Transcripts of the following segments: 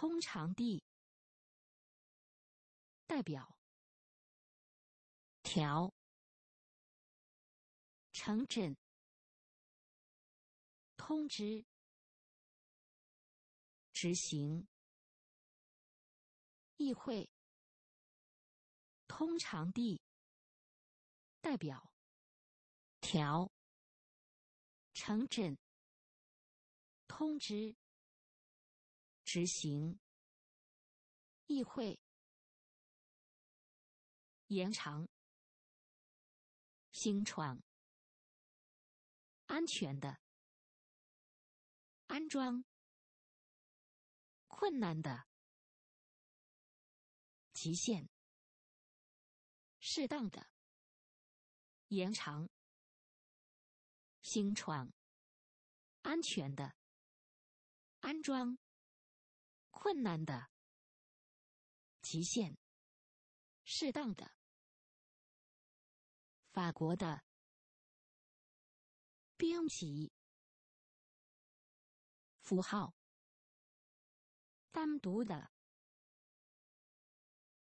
通常地，代表条成真通知执行议会。通常地，代表条成真通知。执行，议会，延长，新创。安全的，安装，困难的，极限，适当的，延长，新创。安全的，安装。困难的极限，适当的法国的兵旗符号，单独的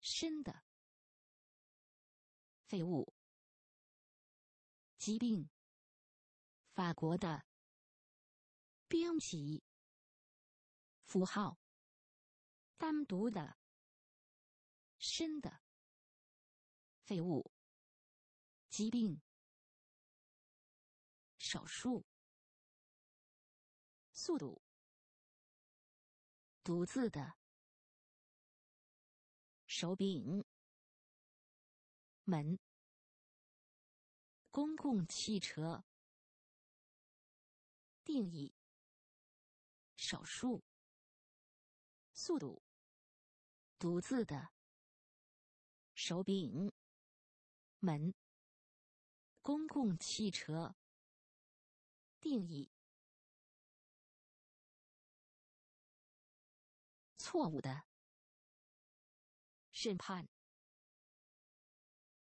深的废物疾病，法国的兵旗符号。单独的、深的、废物、疾病、手术、速度、独自的、手柄、门、公共汽车、定义、手术、速度。独自的。手柄。门。公共汽车。定义。错误的。审判。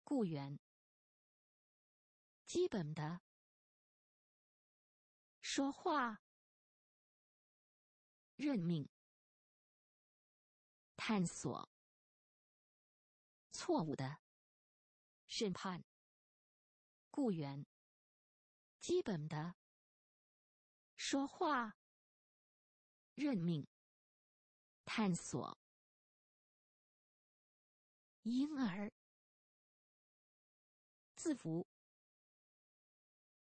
雇员。基本的。说话。任命。探索，错误的，审判，雇员，基本的，说话，任命，探索，婴儿，字符，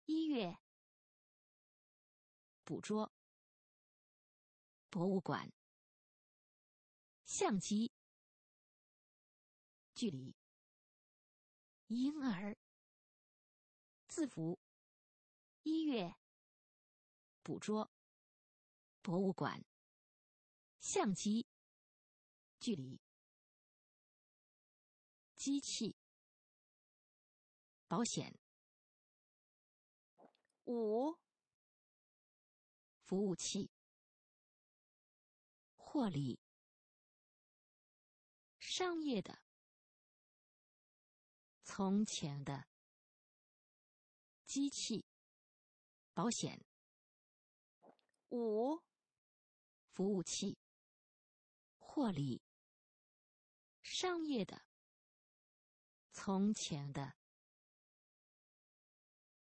一月，捕捉，博物馆。相机，距离，婴儿，字符，一月，捕捉，博物馆，相机，距离，机器，保险，五，服务器，获利。商业的，从前的机器，保险五服务器获利。商业的，从前的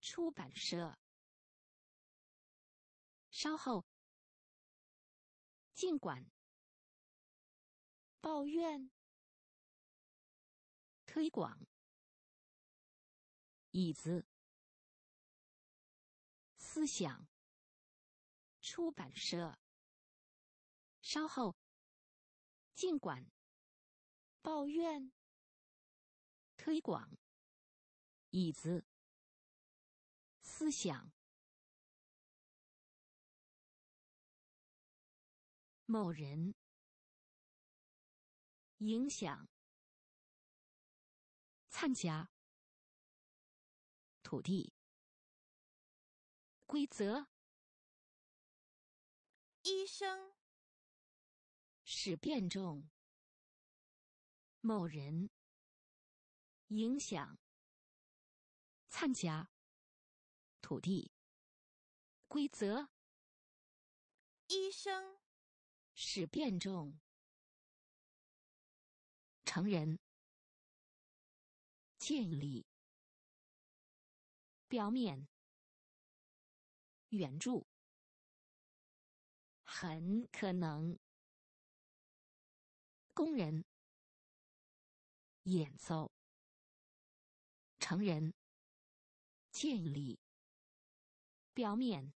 出版社。稍后，尽管抱怨。推广椅子思想出版社。稍后尽管抱怨推广椅子思想某人影响。参加。土地。规则。医生。使变重。某人。影响。参加。土地。规则。医生。使变重。成人。建立表面援助很可能工人演奏成人建立表面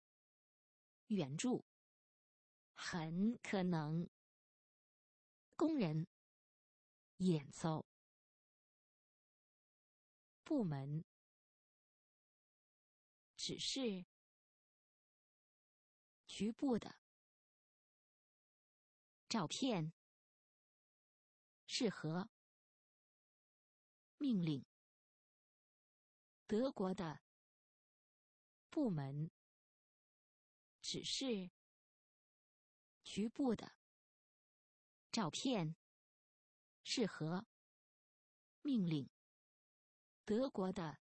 援助很可能工人演奏。部门只是局部的，照片适合命令。德国的部门只是局部的，照片适合命令。德国的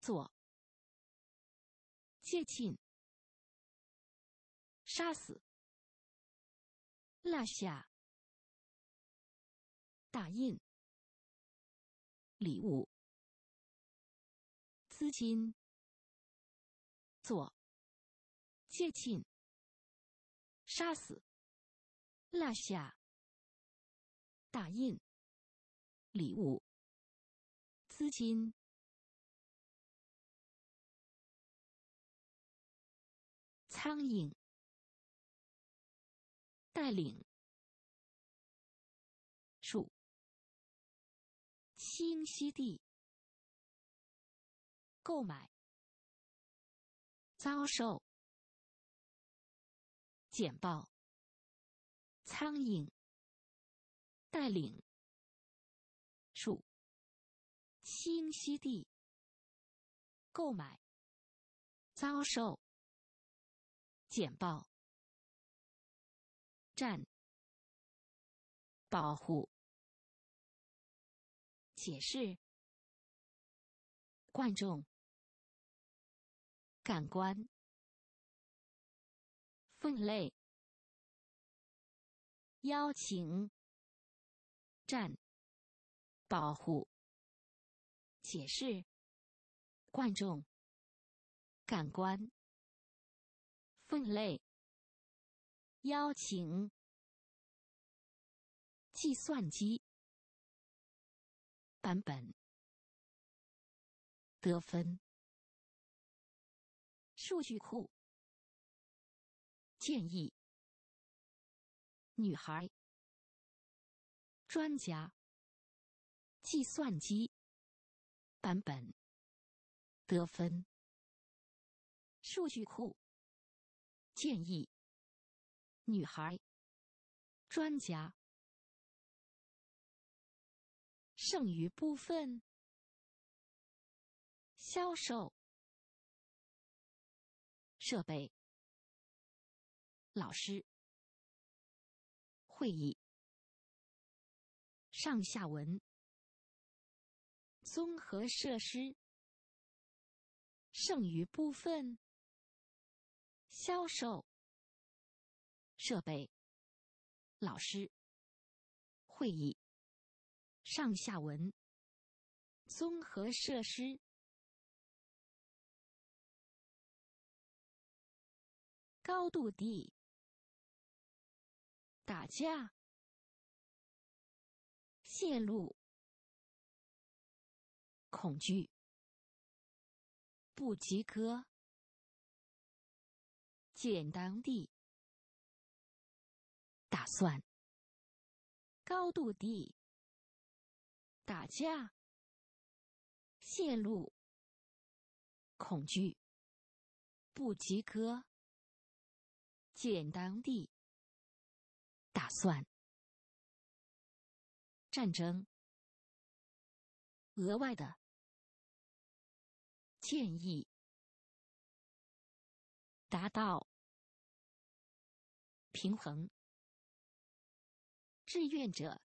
做接近杀死落下打印礼物资金做接近杀死落下打印。礼物、资金、苍蝇带领数，清晰地购买遭受简报，苍蝇带领。数，清晰地。购买，遭受。简报。站。保护。解释。观众。感官。分类。邀请。站。保护，解释，观众，感官，分类，邀请，计算机，版本，得分，数据库，建议，女孩，专家。计算机版本得分。数据库建议女孩专家剩余部分销售设备老师会议上下文。综合设施，剩余部分，销售设备，老师会议上下文综合设施高度低打架泄露。恐惧，不及格。简单的打算，高度地。打架，泄露。恐惧，不及格。简单的打算，战争。额外的。建议达到平衡。志愿者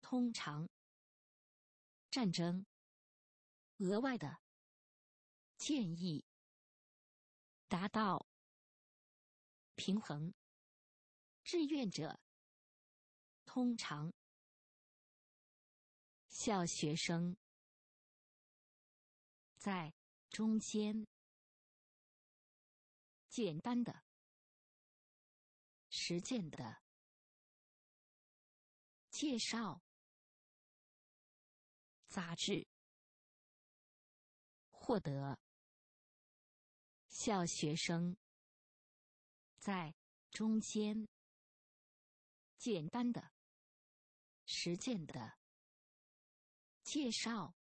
通常战争额外的建议达到平衡。志愿者通常小学生。在中间，简单的实践的介绍杂志，获得小学生在中间简单的实践的介绍。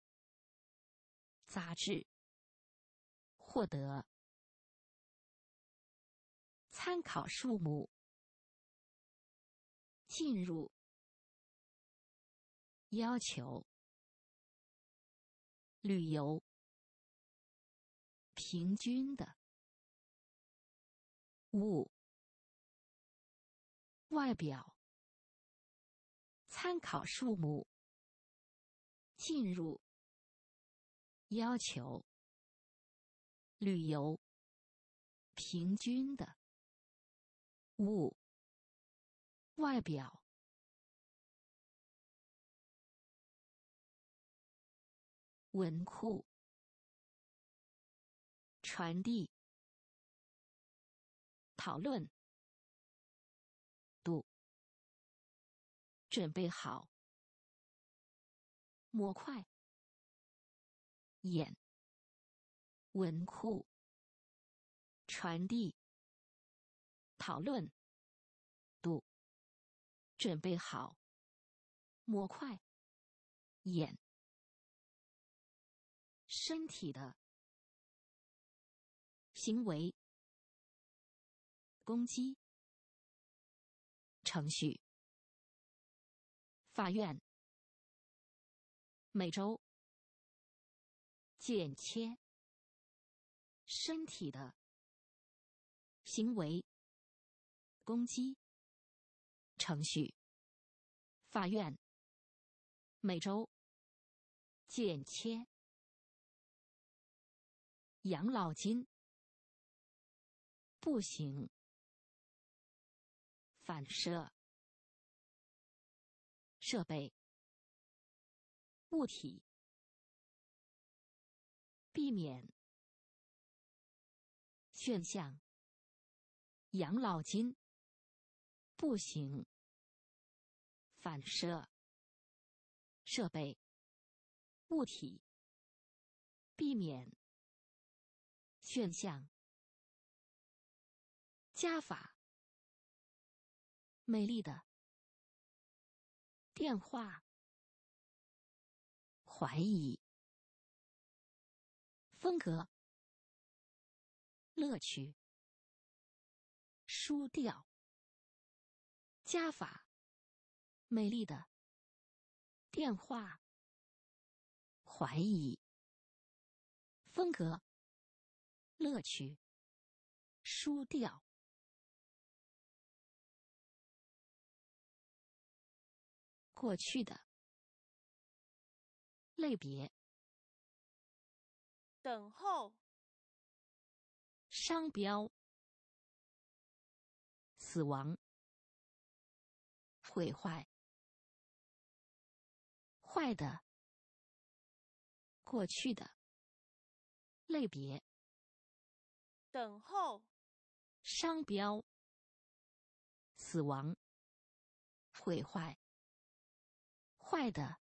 杂志，获得参考数目，进入要求旅游平均的物外表参考数目进入。要求旅游平均的物外表文库传递讨论度准备好模块。演文库传递讨论度。准备好模块演身体的行为攻击程序法院每周。剪切，身体的，行为，攻击，程序，法院，每周，剪切，养老金，步行，反射，设备，物体。避免选项。养老金不行。反射设备物体。避免选项。加法美丽的电话怀疑。风格，乐趣，输掉，加法，美丽的，电话，怀疑，风格，乐趣，输掉，过去的类别。等候，商标，死亡，毁坏，坏的，过去的，类别，等候，商标，死亡，毁坏，坏的，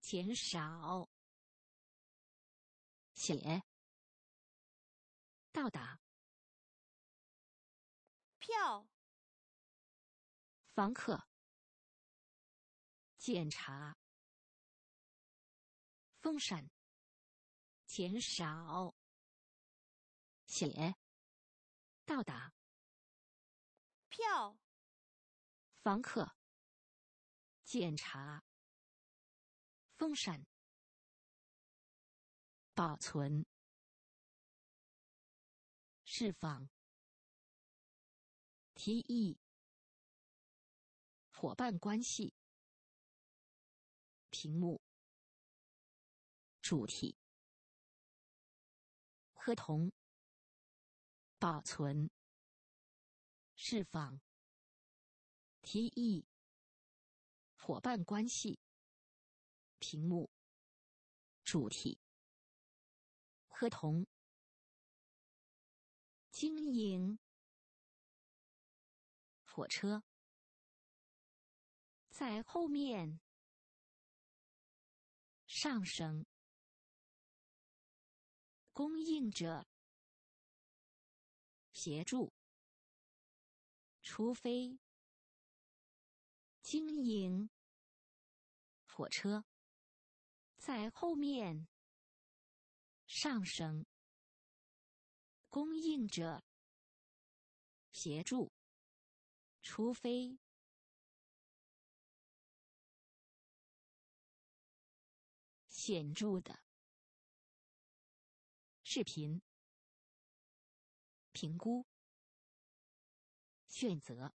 减少。写，到达，票，房客，检查，风扇，减少。写，到达，票，房客，检查，风扇。保存，释放，提议，伙伴关系，屏幕，主题，合同，保存，释放，提议，伙伴关系，屏幕，主题。合同经营火车在后面上升，供应者协助，除非经营火车在后面。上升，供应者协助，除非显著的视频评估选择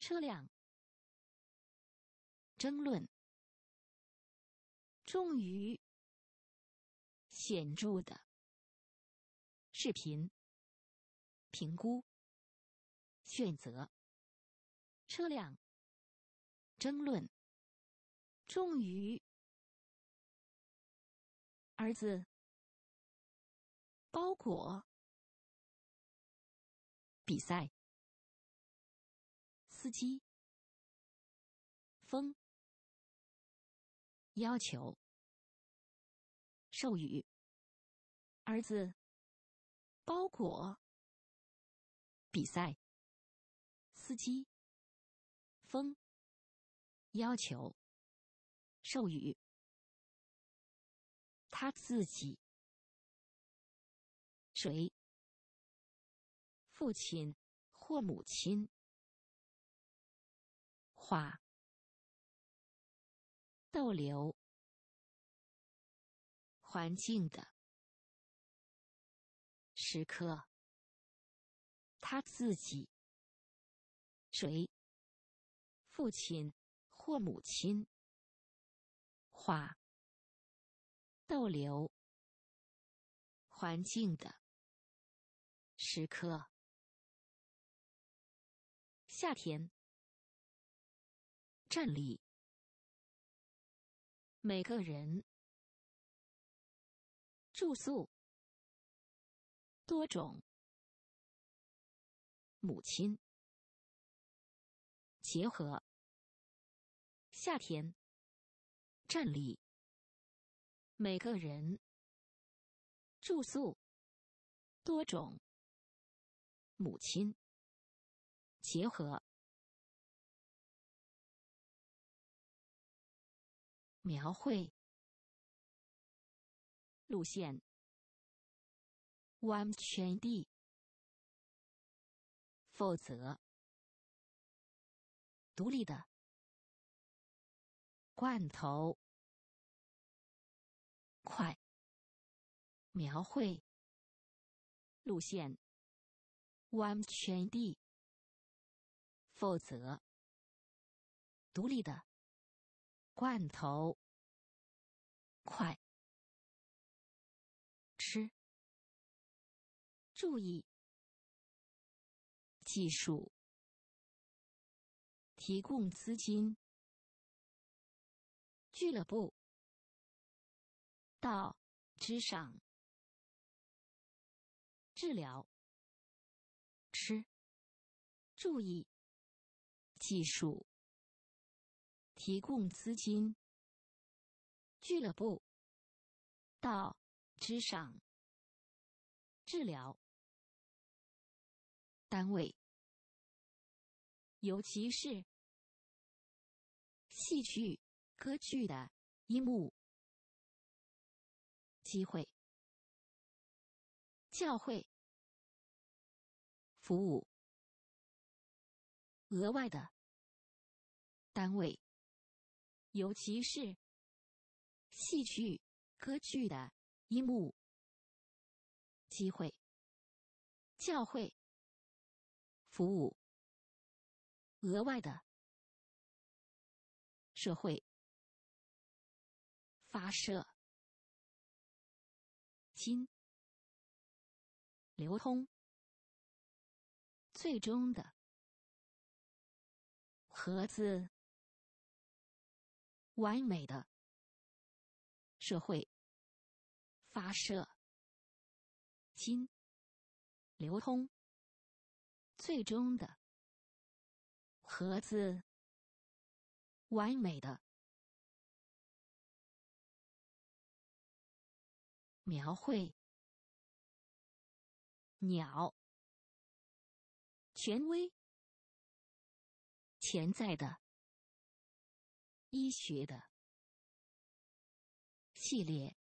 车辆争论重于。显著的视频评估选择车辆争论重于儿子包裹比赛司机风要求授予。儿子，包裹，比赛，司机，风，要求，授予，他自己，谁？父亲或母亲，话，逗留，环境的。时刻，他自己，谁？父亲或母亲。话。逗留。环境的。时刻。夏天。站立。每个人。住宿。多种母亲结合夏天站立，每个人住宿多种母亲结合描绘路线。完全地，否则独立的罐头快描绘路线。完全地，否则独立的罐头快吃。注意，技术提供资金俱乐部到之上治疗吃注意技术提供资金俱乐部到之上治疗。单位，尤其是戏剧、歌剧的一幕机会、教会服务、额外的单位，尤其是戏剧、歌剧的一幕机会、教会。服务，额外的社会发射金流通，最终的盒子，完美的社会发射金流通。最终的盒子，完美的描绘。鸟，权威，潜在的，医学的系列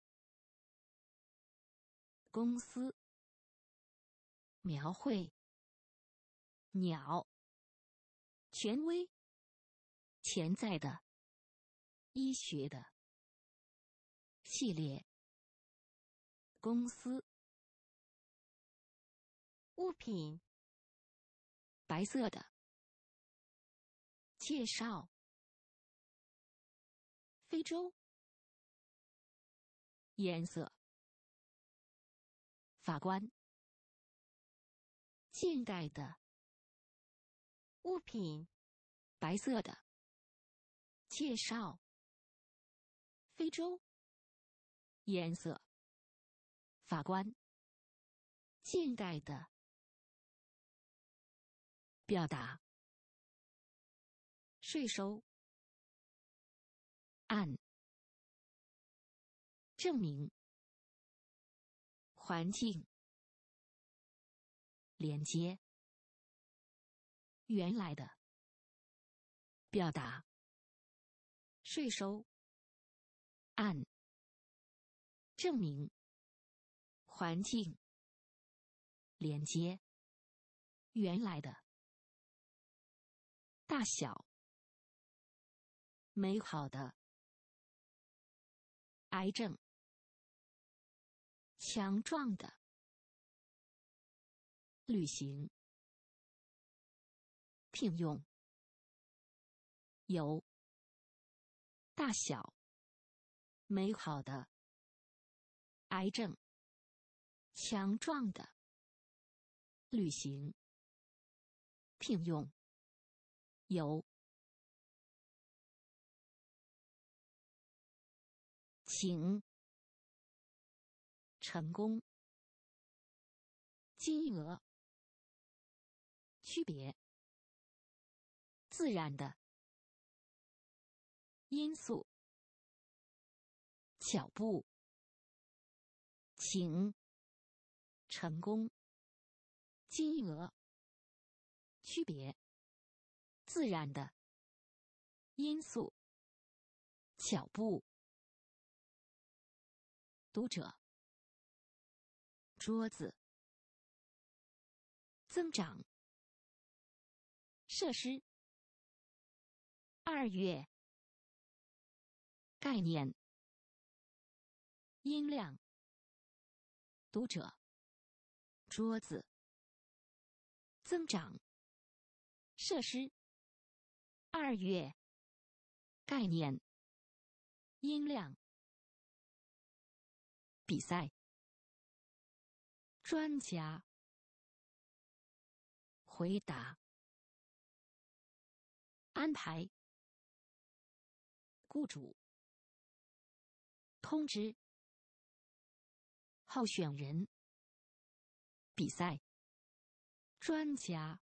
公司，描绘。鸟，权威，潜在的，医学的系列公司物品，白色的介绍，非洲颜色，法官，近代的。物品，白色的。介绍。非洲。颜色。法官。近代的。表达。税收。按。证明。环境。连接。原来的表达，税收，按证明，环境连接，原来的大小，美好的癌症，强壮的旅行。聘用，有大小，美好的癌症，强壮的旅行。聘用有请成功金额区别。自然的因素，脚步，请成功金额区别自然的因素，脚步读者桌子增长设施。二月概念音量读者桌子增长设施。二月概念音量比赛专家回答安排。雇主通知候选人比赛专家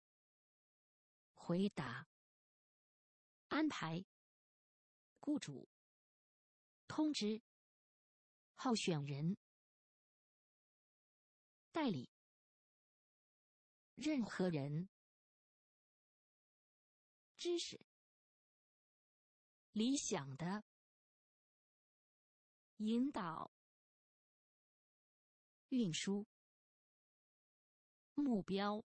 回答安排雇主通知候选人代理任何人知识。理想的引导运输目标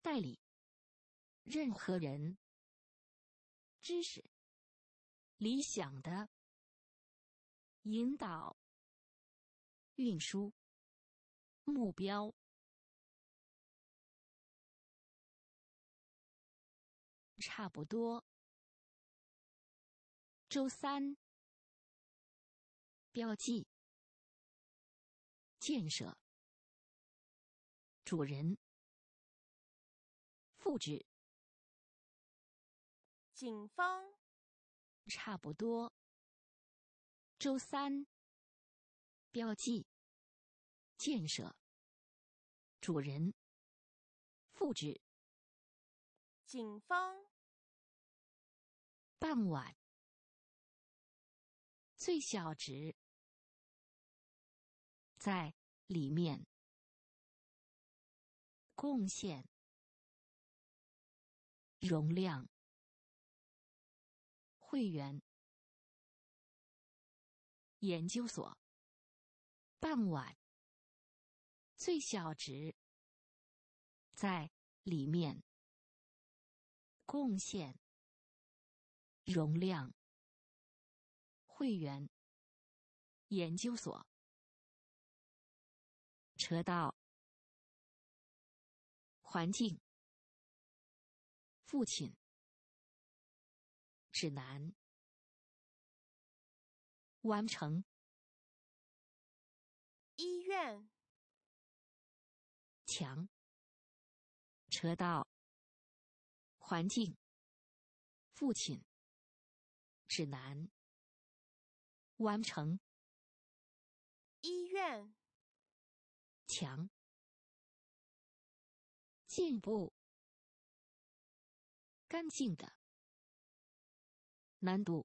代理任何人知识理想的引导运输目标差不多。周三，标记，建设，主人，复制，警方，差不多。周三，标记，建设，主人，复制，警方，傍晚。最小值在里面贡献容量会员研究所傍晚最小值在里面贡献容量。会员研究所，车道环境，父亲指南完成医院墙车道环境父亲指南。完成。医院。强。进步。干净的。难度。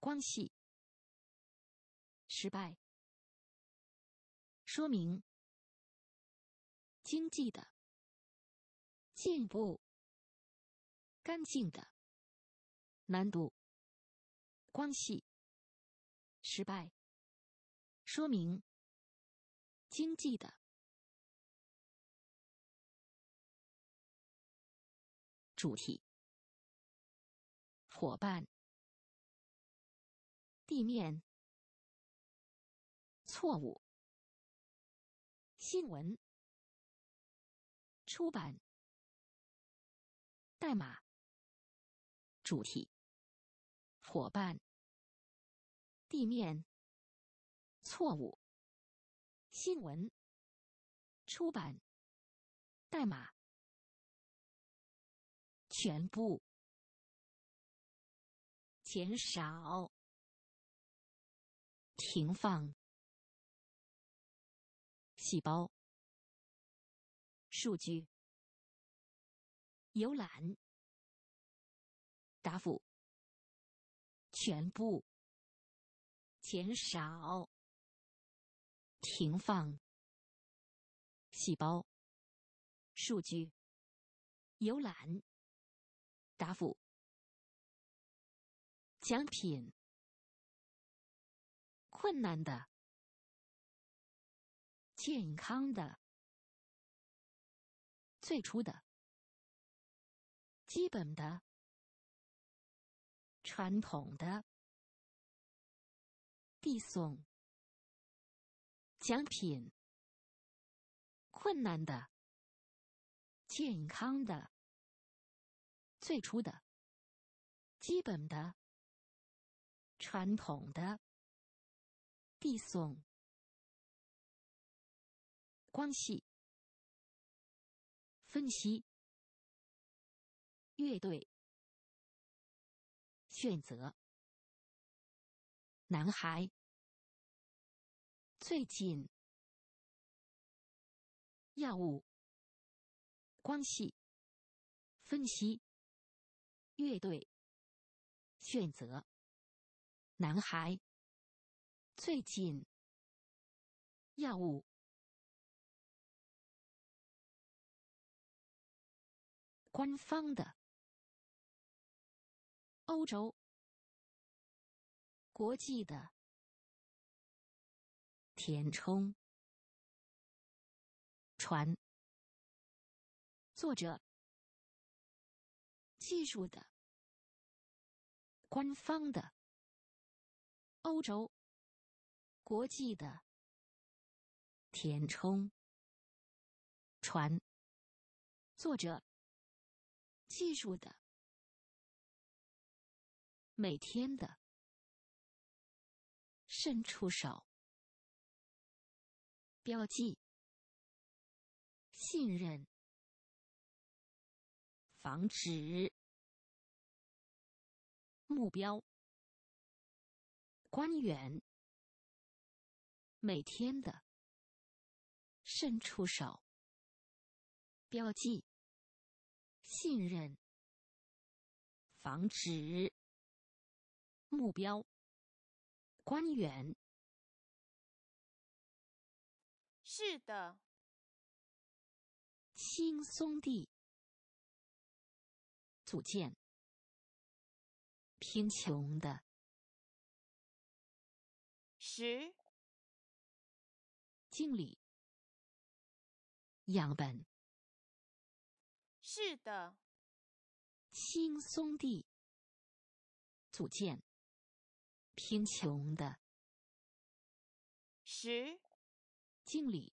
关系。失败。说明。经济的。进步。干净的。难度。关系失败，说明经济的主体伙伴地面错误新闻出版代码主题伙伴。地面错误，新闻出版代码全部减少，停放细胞数据游览答复全部。减少停放。细胞数据游览答复奖品困难的健康的最初的基本的传统的。递送奖品，困难的，健康的，最初的，基本的，传统的，递送关系分析乐队选择男孩。最近，药物关系。分析乐队选择男孩。最近，药物官方的欧洲国际的。填充船，作者技术的，官方的，欧洲国际的。填充船，作者技术的，每天的，伸出手。标记，信任，防止目标官员每天的伸出手。标记，信任，防止目标官员。是的，轻松地组建贫穷的十敬礼样本。是的，轻松地组建贫穷的十。经理，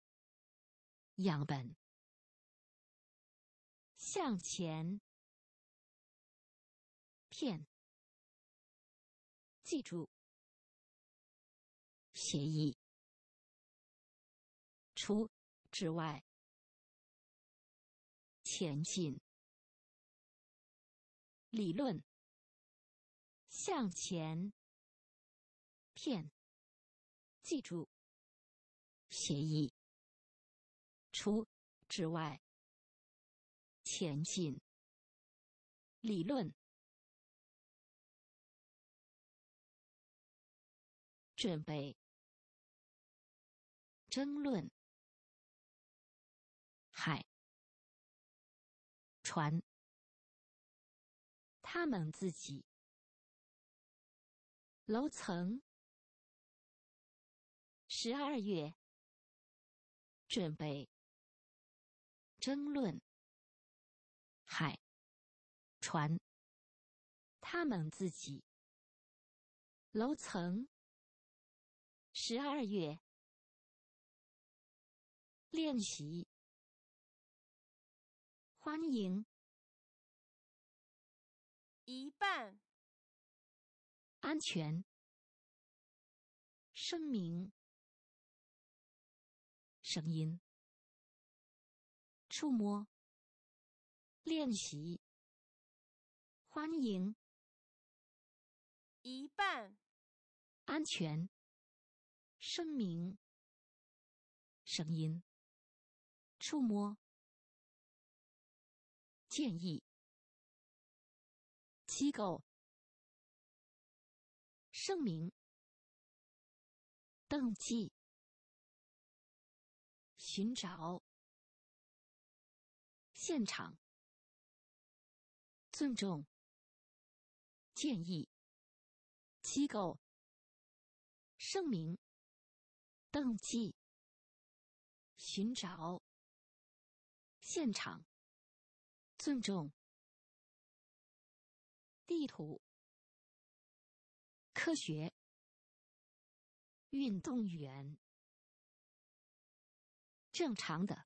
样本，向前，骗，记住，协议，除之外，前进，理论，向前，骗，记住。协议。除之外。前进。理论。准备。争论。海。船。他们自己。楼层。十二月。准备，争论，海，船，他们自己，楼层，十二月，练习，欢迎，一半，安全，声明。声音，触摸，练习，欢迎，一半，安全，声明，声音，触摸，建议，机构，声明，登记。寻找现场，尊重建议机构，声明，登记。寻找现场，尊重地图。科学运动员。正常的，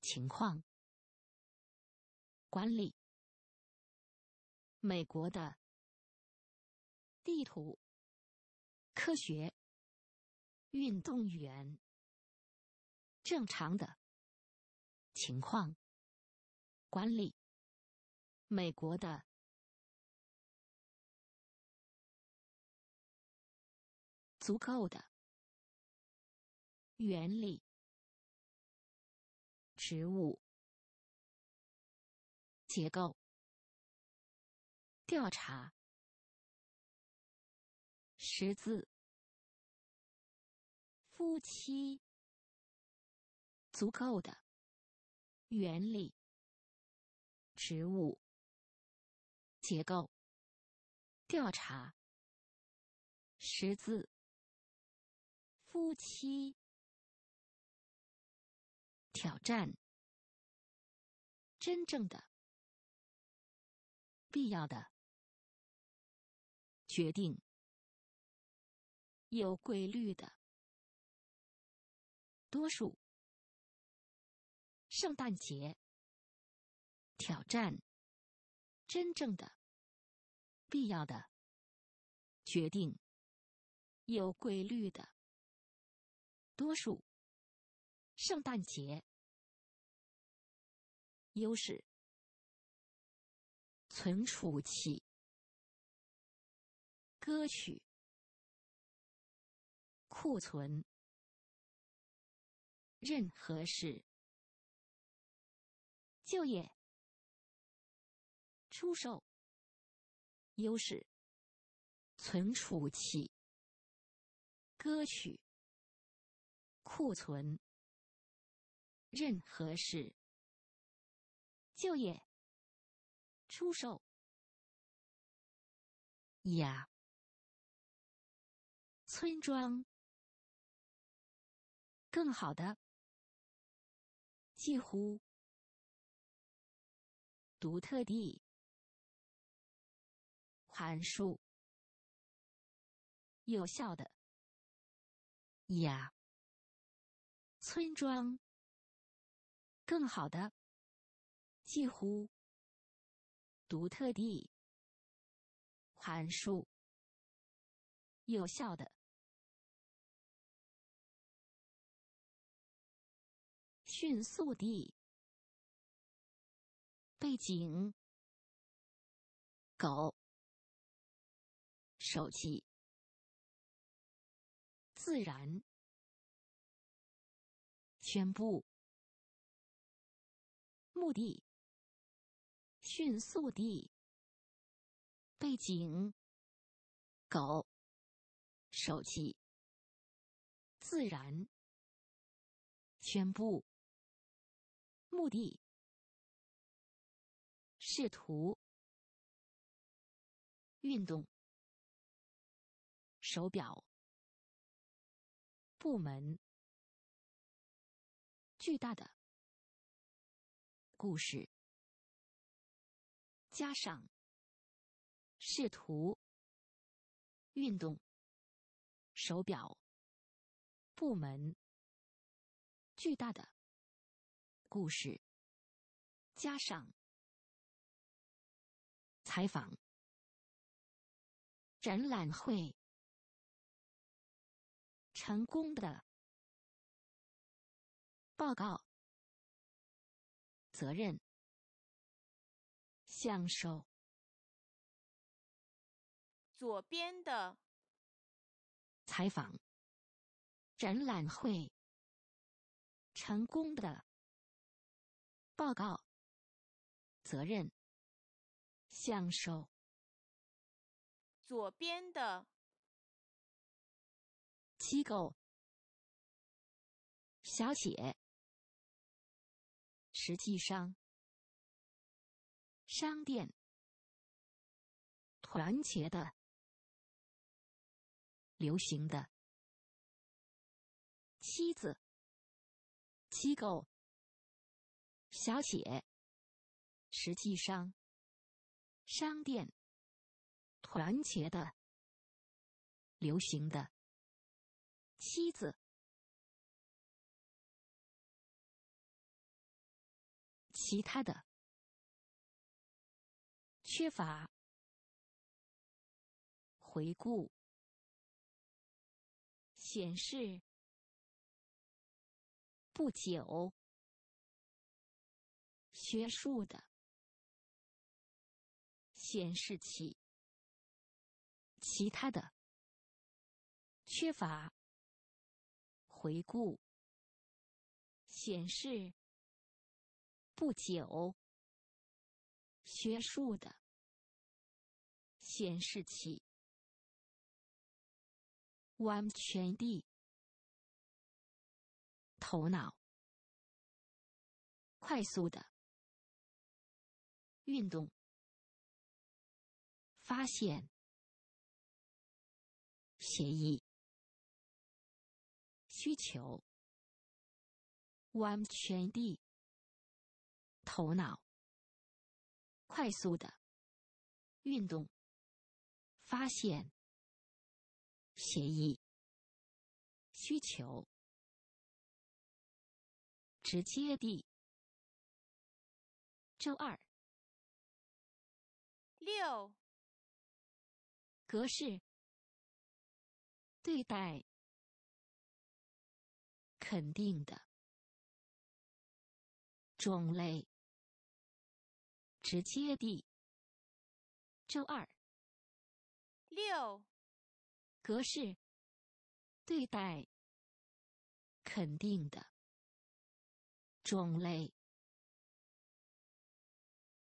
情况，管理。美国的地图，科学，运动员。正常的，情况，管理。美国的，足够的。原理，植物结构调查识字夫妻足够的原理植物结构调查识字夫妻。挑战，真正的、必要的决定，有规律的多数。圣诞节。挑战，真正的、必要的决定，有规律的多数。圣诞节，优势：存储器、歌曲、库存。任何事，就业、出售。优势：存储器、歌曲、库存。任何事，就业，出售，呀，村庄，更好的，几乎，独特的，函数，有效的，呀，村庄。更好的，几乎独特地，函数，有效的，迅速地，背景，狗，手机，自然，宣布。目的，迅速地。背景，狗，手机。自然。宣布。目的。试图。运动。手表。部门。巨大的。故事，加上试图，运动手表部门巨大的故事，加上采访展览会成功的报告。责任，享受。左边的采访，展览会成功的报告，责任享受。左边的机构，小写。实际上，商店团结的流行的妻子机构小姐。实际上，商店团结的流行的妻子。其他的缺乏回顾显示，不久学术的显示器，其他的缺乏回顾显示。不久，学术的显示器，完全地头脑，快速的运动，发现协议需求，完全地。头脑快速的运动，发现协议需求，直接地。周二六格式对待肯定的种类。直接地。周二。六。格式。对待。肯定的。种类。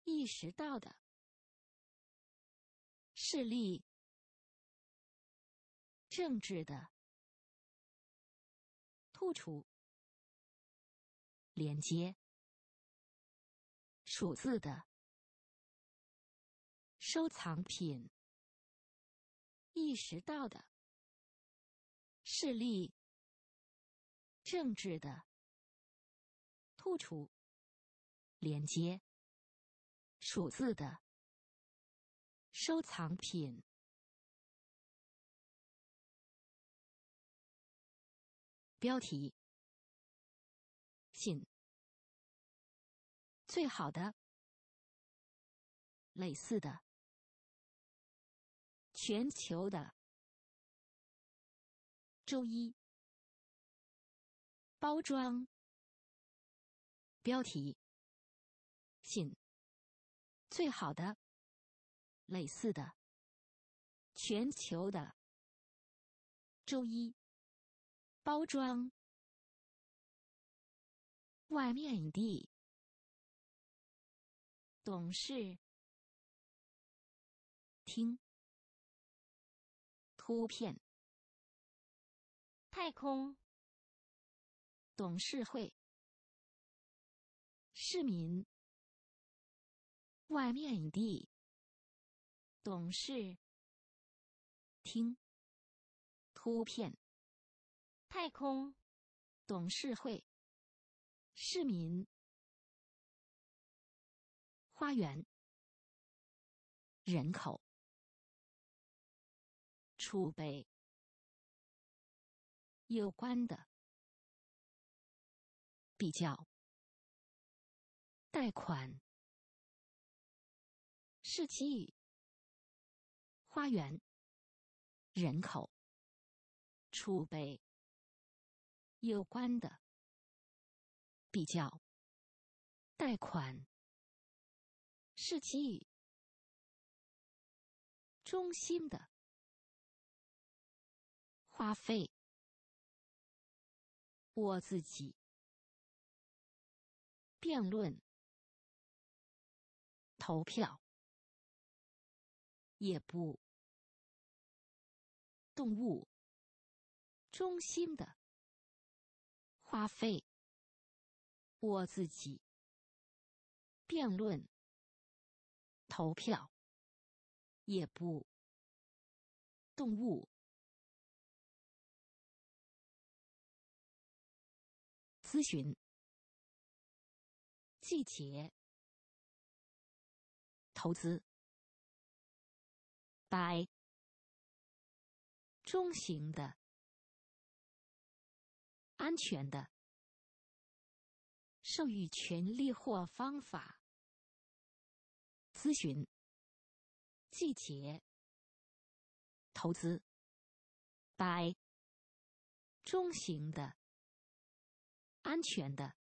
意识到的。事例。政治的。突出。连接。数字的。收藏品。意识到的。势力。政治的。突出。连接。数字的。收藏品。标题。信。最好的。类似的。全球的周一包装标题信最好的类似的全球的周一包装外面的董事听。图片，太空，董事会，市民，外面的，董事，听，图片，太空，董事会，市民，花园，人口。储备有关的比较贷款，市集花园人口储备有关的比较贷款，市集中心的。花费我自己辩论投票，也不动物中心的花费我自己辩论投票，也不动物。咨询。季节。投资。by 中型的。安全的。授予权利或方法。咨询。季节。投资。by 中型的。安全的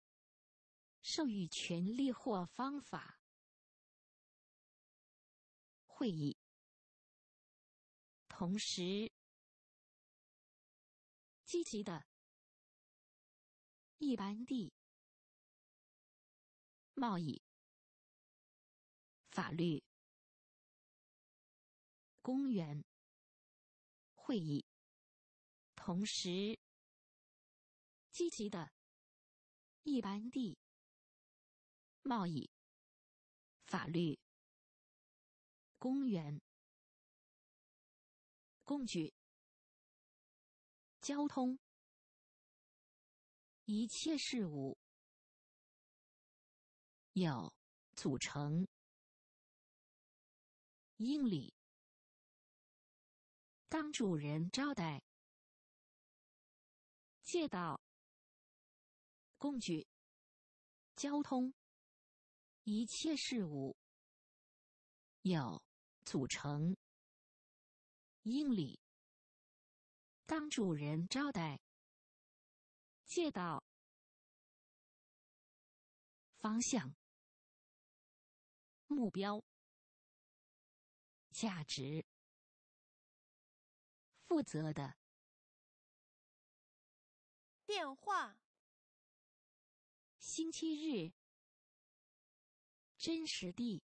授予权利或方法会议，同时积极的一般地贸易法律公园会议，同时积极的。一般地，贸易、法律、公园、工具、交通，一切事物有组成。应理、当主人招待，借道。工具、交通、一切事物。有组成。应理当主人招待。借道。方向。目标。价值。负责的。电话。星期日。真实地。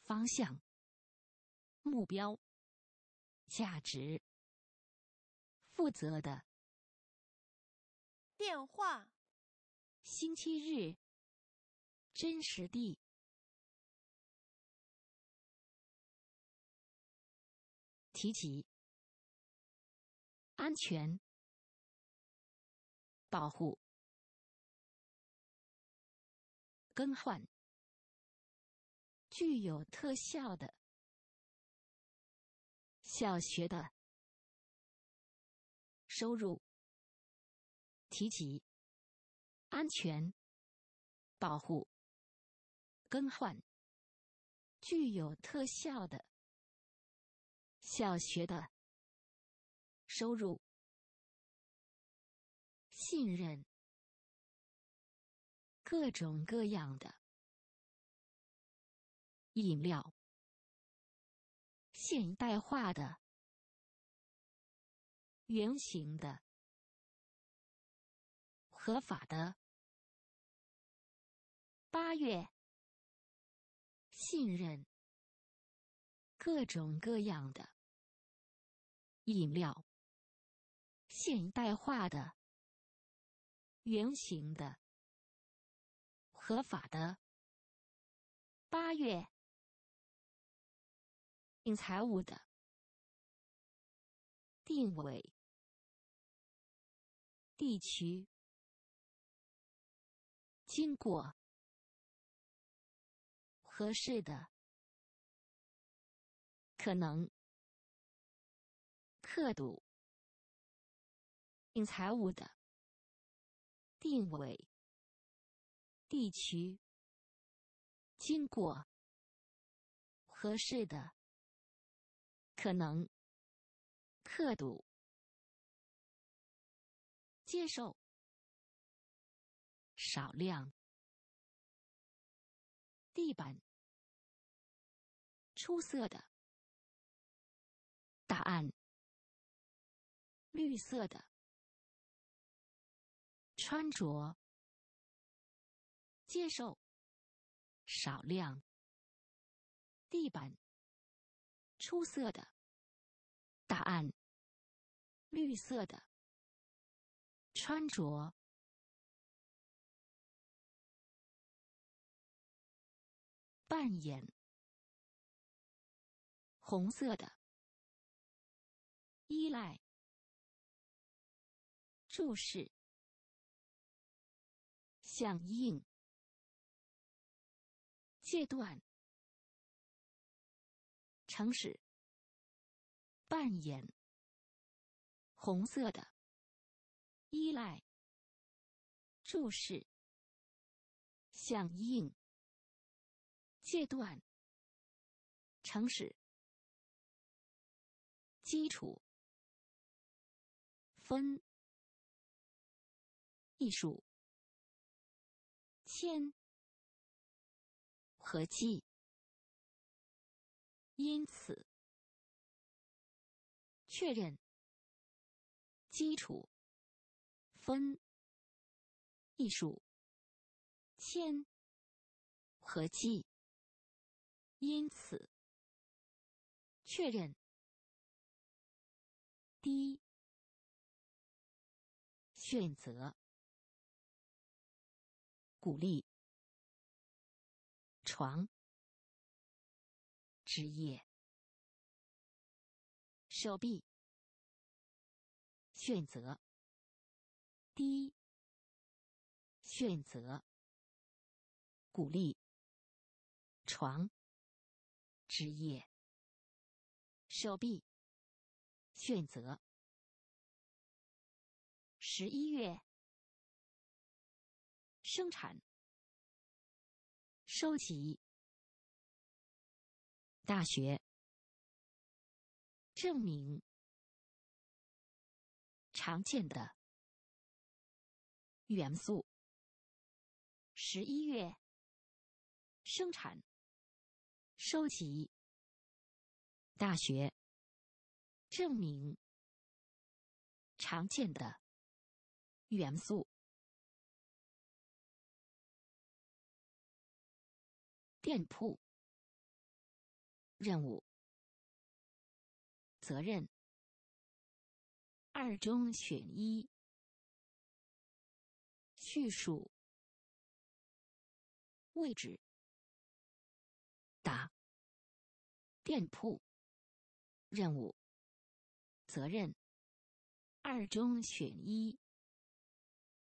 方向。目标。价值。负责的。电话。星期日。真实地。提及。安全。保护。更换具有特效的。小学的收入提及安全保护更换具有特效的。小学的收入信任。各种各样的饮料，现代化的、圆形的、合法的。八月，信任。各种各样的饮料，现代化的、圆形的。合法的。八月。定财务的。定位。地区。经过。合适的。可能。刻度。定财务的。定位。地区经过合适的可能刻度接受少量地板出色的答案绿色的穿着。接受，少量。地板。出色的，答案。绿色的。穿着。扮演。红色的。依赖。注释。响应。戒断，城市，扮演，红色的，依赖，注视，响应，戒断，城市，基础，分，艺术，千。合计，因此确认基础分艺术千合计，因此确认第一选择鼓励。床，职业，手臂，选择，低，选择，鼓励，床，职业，手臂，选择，十一月，生产。收集大学证明常见的元素。十一月生产收集大学证明常见的元素。店铺，任务，责任。二中选一，叙述位置。答：店铺，任务，责任。二中选一，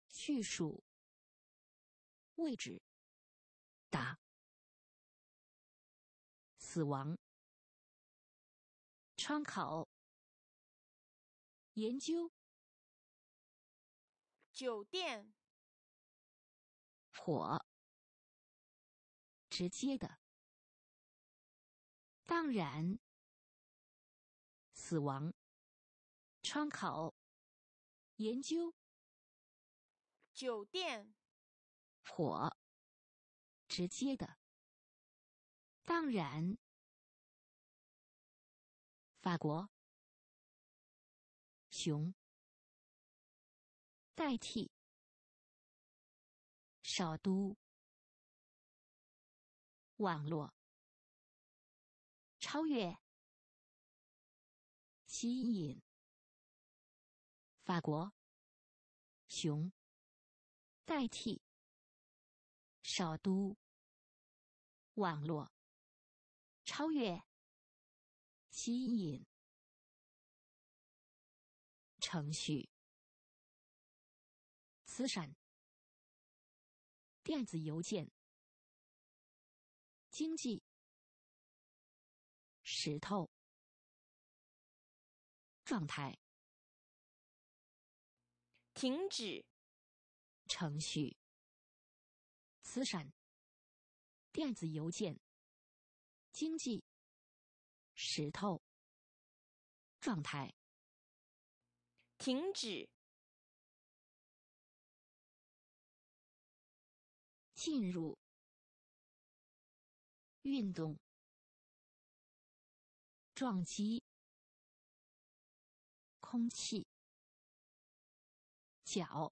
叙述位置。答。死亡。窗口。研究。酒店。火。直接的。当然。死亡。窗口。研究。酒店。火。直接的。当然，法国熊代替首都网络超越吸引法国熊代替首都网络。超越，吸引，程序，慈善，电子邮件，经济，石头，状态，停止，程序，慈善，电子邮件。经济，石头，状态，停止，进入，运动，撞击，空气，脚，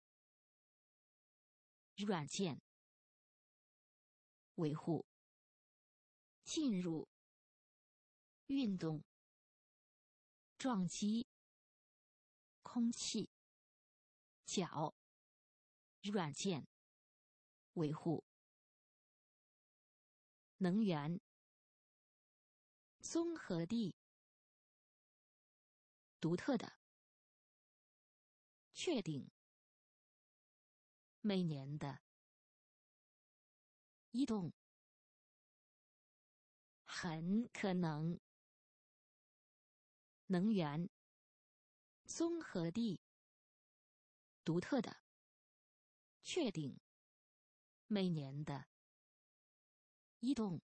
软件，维护。进入运动撞击空气脚软件维护能源综合地。独特的确定每年的移动。很可能，能源综合地独特的，确定每年的移动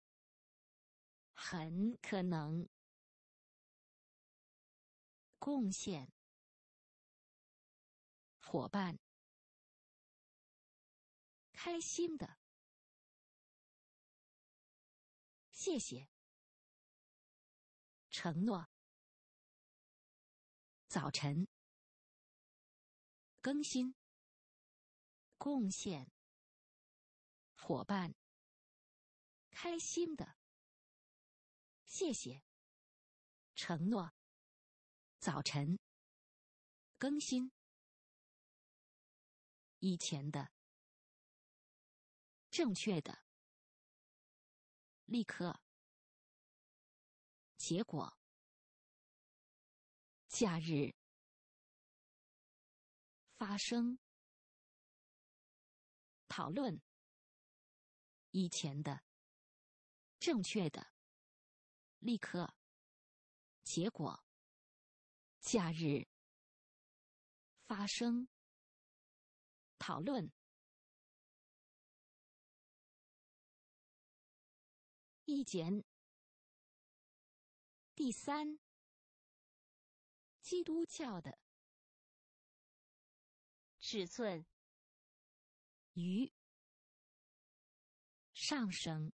很可能贡献伙伴开心的。谢谢。承诺。早晨。更新。贡献。伙伴。开心的。谢谢。承诺。早晨。更新。以前的。正确的。立刻，结果，假日，发生，讨论，以前的，正确的，立刻，结果，假日，发生，讨论。一减第三，基督教的尺寸与上升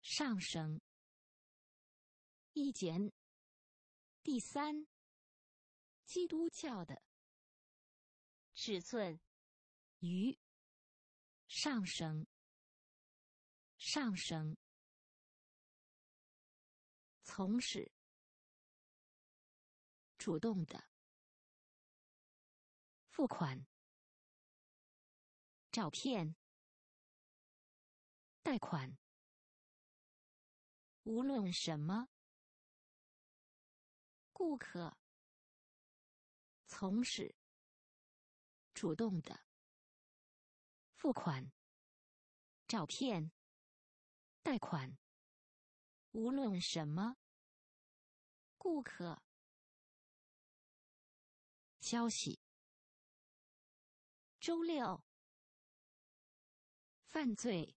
上升。一减第三，基督教的尺寸与上升。上升，从事主动的付款，照片，贷款。无论什么，顾客从事主动的付款，照片。贷款，无论什么。顾客。消息。周六。犯罪。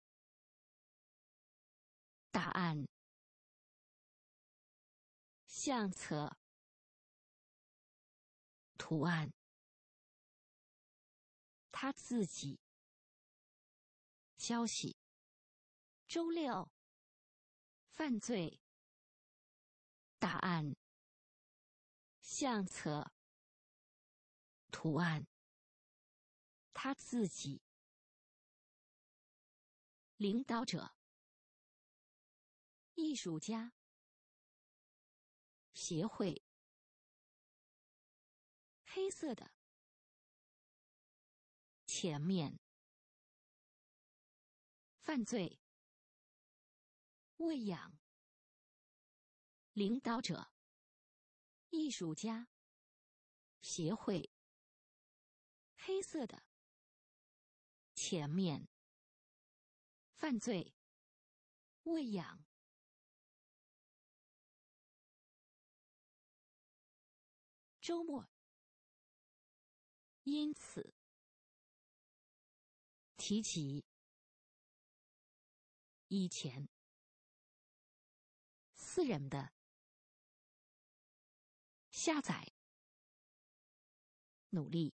答案。相册。图案。他自己。消息。周六，犯罪。答案。相册。图案。他自己。领导者。艺术家。协会。黑色的。前面。犯罪。喂养，领导者，艺术家协会，黑色的前面，犯罪，喂养，周末，因此提起以前。私人的下载努力，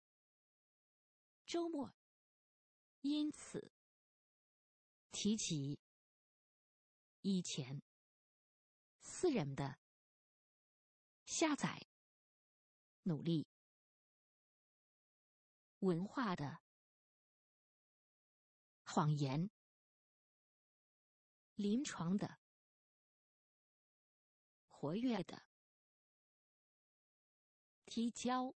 周末因此提起以前私人的下载努力，文化的谎言，临床的。活跃的提交，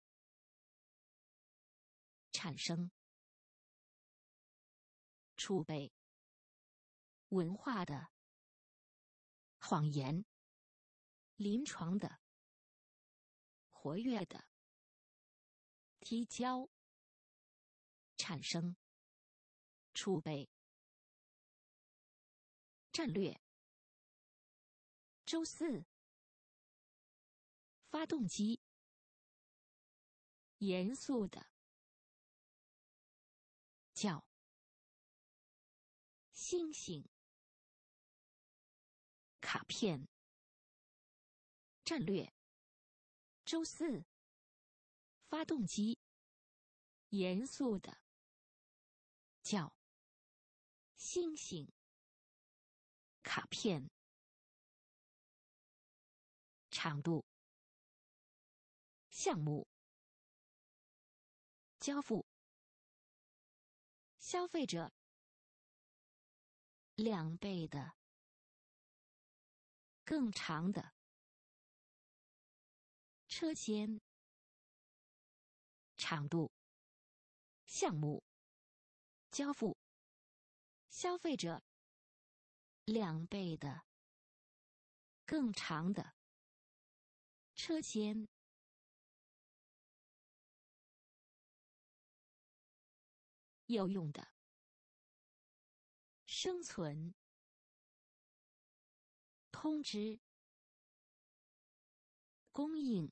产生储备文化。的谎言，临床的活跃的提交，产生储备战略。周四。发动机，严肃的叫星星卡片战略。周四，发动机严肃的叫星星卡片长度。项目交付消费者两倍的更长的车间长度。项目交付消费者两倍的更长的车间。有用的生存通知供应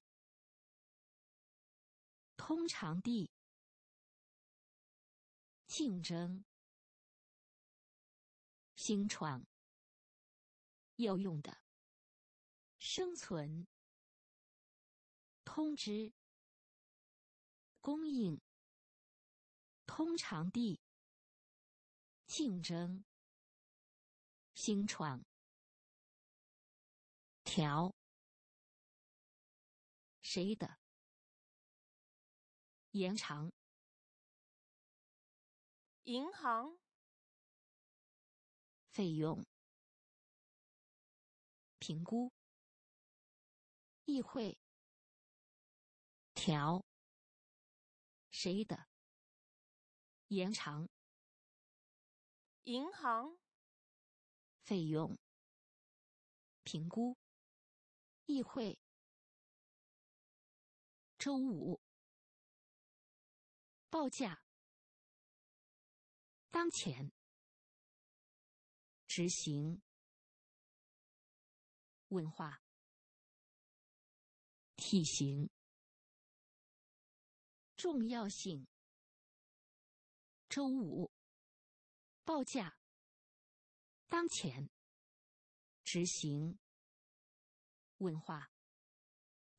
通常地竞争新闯有用的生存通知供应。通常地，竞争，兴创调，谁的，延长，银行，费用，评估，议会，调，谁的。延长。银行。费用。评估。议会。周五。报价。当前。执行。问话。体型。重要性。周五报价。当前执行。文化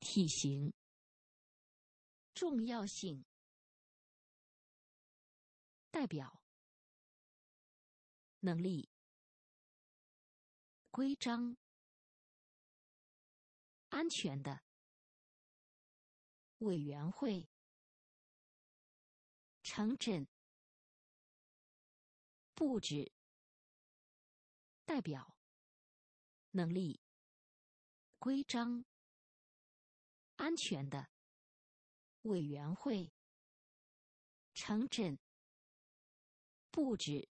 体型。重要性。代表。能力。规章。安全的。委员会。城镇。布置代表能力规章安全的委员会城镇，布置。